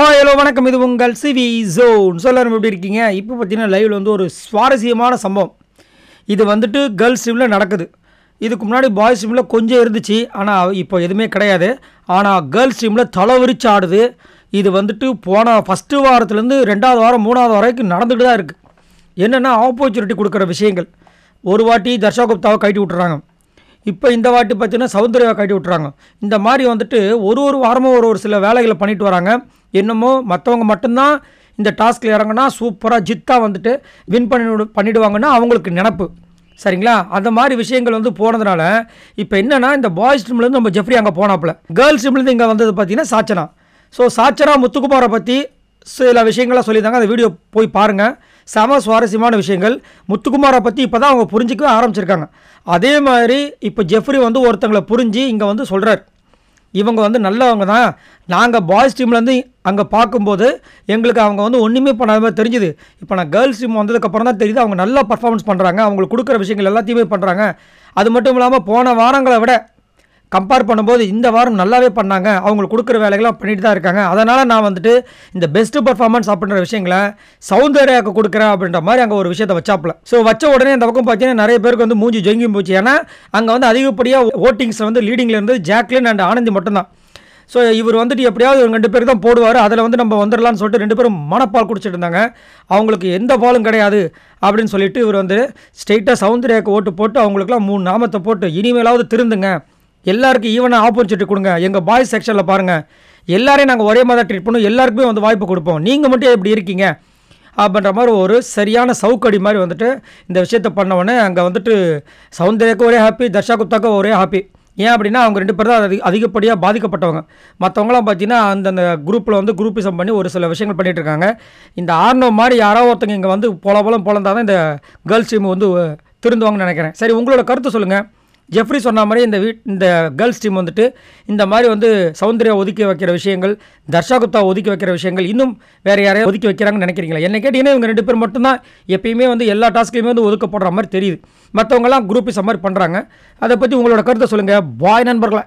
hi hello வணக்கம் இது உங்கள் சிவி ஜோன் சொல்லாரும் எப்படி இருக்கீங்க இப்போ பார்த்தீங்கன்னா லைவில் வந்து ஒரு சுவாரஸ்யமான சம்பவம் இது வந்துட்டு கேர்ள்ஸ் ஸ்ட்ரீமில் நடக்குது இதுக்கு முன்னாடி பாய்ஸ் ஜிம்மில் கொஞ்சம் இருந்துச்சு ஆனால் இப்போ எதுவுமே கிடையாது ஆனால் கேர்ள்ஸ் ஜிம்மில் தலைவிரிச்சு ஆடுது இது வந்துட்டு போன ஃபஸ்ட்டு வாரத்துலேருந்து ரெண்டாவது வாரம் மூணாவது வரைக்கும் நடந்துகிட்டு தான் இருக்குது என்னென்னா ஆப்பர்ச்சுனிட்டி கொடுக்குற விஷயங்கள் ஒரு வாட்டி தர்ஷா குப்தாவை கட்டி விட்டுறாங்க இப்போ இந்த வாட்டி பார்த்தீங்கன்னா சௌந்தர்யா கட்டி விட்டுறாங்க இந்த மாதிரி வந்துட்டு ஒரு ஒரு வாரமும் ஒரு ஒரு சில வேலைகளை பண்ணிட்டு வராங்க என்னமோ மற்றவங்க மட்டும்தான் இந்த டாஸ்கில் இறங்கினா சூப்பராக ஜித்தாக வந்துட்டு வின் பண்ணி பண்ணிவிடுவாங்கன்னா அவங்களுக்கு நினப்பு சரிங்களா அந்த மாதிரி விஷயங்கள் வந்து போனதுனால இப்போ என்னென்னா இந்த பாய்ஸ் டீம்லேருந்து நம்ம ஜெஃப்ரி அங்கே போனாப்புல கேர்ள்ஸ் டீம்லேருந்து இங்கே வந்தது பார்த்தீங்கன்னா சாச்சனா ஸோ சாச்சனா முத்துக்குமாரை பற்றி சில விஷயங்களாக சொல்லியிருந்தாங்க அந்த வீடியோ போய் பாருங்கள் சம சுவாரஸ்யமான விஷயங்கள் முத்துக்குமாரை பற்றி இப்போ தான் அவங்க புரிஞ்சிக்கவே ஆரம்பிச்சிருக்காங்க அதே மாதிரி இப்போ ஜெஃப்ரி வந்து ஒருத்தங்களை புரிஞ்சு இங்கே வந்து சொல்கிறார் இவங்க வந்து நல்லவங்க தான் நாங்கள் பாய்ஸ் டீம்லேருந்து அங்கே பார்க்கும்போது எங்களுக்கு அவங்க வந்து ஒன்றுமே பண்ணாத மாதிரி தெரிஞ்சுது இப்போ நான் கேர்ள்ஸ் டீம் வந்ததுக்கப்புறம் தான் தெரியுது அவங்க நல்லா பர்ஃபார்மன்ஸ் பண்ணுறாங்க அவங்களுக்கு கொடுக்குற விஷயங்கள் எல்லாத்தையுமே பண்ணுறாங்க அது மட்டும் இல்லாமல் போன வாரங்களை விட கம்பேர் பண்ணும்போது இந்த வாரம் நல்லாவே பண்ணாங்க அவங்களுக்கு கொடுக்குற வேலைகள்லாம் பண்ணிட்டு தான் இருக்காங்க அதனால் நான் வந்துட்டு இந்த பெஸ்ட்டு பர்ஃபார்மன்ஸ் அப்படின்ற விஷயங்களை சௌந்தர்யாவுக்கு கொடுக்குறேன் அப்படின்ற மாதிரி அங்கே ஒரு விஷயத்தை வச்சாப்பில் ஸோ வச்ச உடனே இந்த பக்கம் பார்த்தீங்கன்னா நிறைய பேருக்கு வந்து மூஞ்சி ஜொங்கி போச்சு ஏன்னா அங்கே வந்து அதிகப்படியாக ஓட்டிங்ஸில் வந்து லீடிங்கில் இருந்து ஜாக்லின் அண்ட் ஆனந்தி மட்டும்தான் ஸோ இவர் வந்துட்டு எப்படியாவது ரெண்டு பேர் தான் போடுவார் அதில் வந்து நம்ம வந்துடலாம்னு சொல்லிட்டு ரெண்டு பேரும் மனப்பால் குடிச்சிட்டு இருந்தாங்க அவங்களுக்கு எந்த பாலும் கிடையாது அப்படின்னு சொல்லிட்டு இவர் வந்து ஸ்ட்ரெயிட்டாக சௌந்தர்யாவுக்கு ஓட்டு போட்டு அவங்களுக்குலாம் மூணு நாமத்தை போட்டு இனிமேலாவது திருந்துங்க எல்லாருக்கும் ஈவனாக ஆப்பர்ச்சுனிட்டி கொடுங்க எங்கள் பாய்ஸ் செக்ஷனில் பாருங்கள் எல்லாரையும் நாங்கள் ஒரே மாதிரி ட்ரீட் பண்ணுவோம் எல்லாருக்குமே வந்து வாய்ப்பு கொடுப்போம் நீங்கள் மட்டும் எப்படி இருக்கீங்க அப்படின்ற மாதிரி ஒரு சரியான சவுக்கடி மாதிரி வந்துட்டு இந்த விஷயத்தை பண்ணவொடனே அங்கே வந்துட்டு சௌந்தர்யாக்கும் ஒரே ஹாப்பி தர்ஷா குப்தாக்கும் ஒரே ஹாப்பி ஏன் அப்படின்னா அவங்க ரெண்டு பேர் தான் அது அதிகப்படியாக பாதிக்கப்பட்டவங்க மற்றவங்களாம் பார்த்தீங்கன்னா அந்தந்த குரூப்பில் வந்து குரூப்பிசம் பண்ணி ஒரு சில விஷயங்கள் பண்ணிகிட்டு இருக்காங்க இந்த ஆர்னோ மாதிரி யாரோ ஒருத்தங்க இங்கே வந்து போல போலம் போலந்தால் தான் இந்த கேர்ள்ஸ் டீம் வந்து திருந்துவாங்கன்னு நினைக்கிறேன் சரி உங்களோட கருத்து சொல்லுங்கள் ஜெஃப்ரி சொன்ன மாதிரி இந்த வீட் இந்த கேர்ள்ஸ் டீம் வந்துட்டு இந்த மாதிரி வந்து சௌந்தர்யா ஒதுக்கி வைக்கிற விஷயங்கள் தர்ஷா குப்தா ஒதுக்கி வைக்கிற விஷயங்கள் இன்னும் வேறு யாரையும் ஒதுக்கி வைக்கிறாங்கன்னு நினைக்கிறீங்களா என்ன கேட்டிங்கன்னா இவங்க ரெண்டு பேர் மட்டும்தான் எப்பயுமே வந்து எல்லா டாஸ்க்லையுமே வந்து ஒதுக்கப்படுற மாதிரி தெரியுது மற்றவங்கலாம் குரூப் மாதிரி பண்ணுறாங்க அதை பற்றி உங்களோட கருத்தை சொல்லுங்கள் பாய் நண்பர்களை